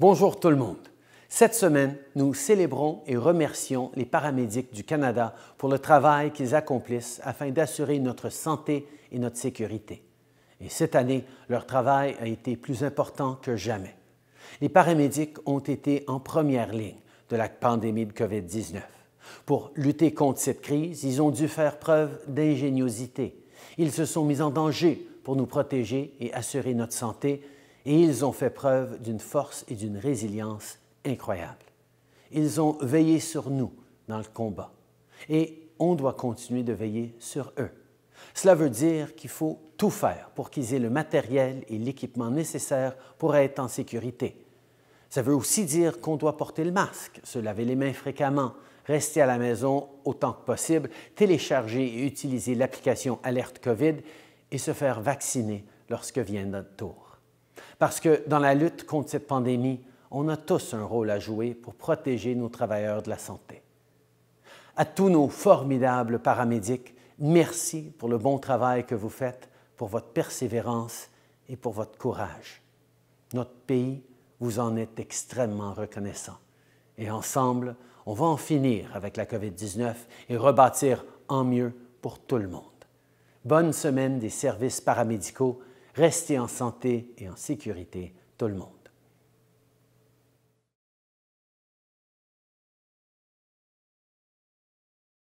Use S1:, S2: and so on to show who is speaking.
S1: Bonjour tout le monde. Cette semaine, nous célébrons et remercions les paramédics du Canada pour le travail qu'ils accomplissent afin d'assurer notre santé et notre sécurité. Et cette année, leur travail a été plus important que jamais. Les paramédics ont été en première ligne de la pandémie de COVID-19. Pour lutter contre cette crise, ils ont dû faire preuve d'ingéniosité. Ils se sont mis en danger pour nous protéger et assurer notre santé et ils ont fait preuve d'une force et d'une résilience incroyables. Ils ont veillé sur nous dans le combat et on doit continuer de veiller sur eux. Cela veut dire qu'il faut tout faire pour qu'ils aient le matériel et l'équipement nécessaire pour être en sécurité. Ça veut aussi dire qu'on doit porter le masque, se laver les mains fréquemment, rester à la maison autant que possible, télécharger et utiliser l'application Alerte COVID et se faire vacciner lorsque vient notre tour. Parce que dans la lutte contre cette pandémie, on a tous un rôle à jouer pour protéger nos travailleurs de la santé. À tous nos formidables paramédics, merci pour le bon travail que vous faites, pour votre persévérance et pour votre courage. Notre pays vous en est extrêmement reconnaissant. Et ensemble, on va en finir avec la COVID-19 et rebâtir en mieux pour tout le monde. Bonne semaine des services paramédicaux Restez en santé et en sécurité, tout le monde.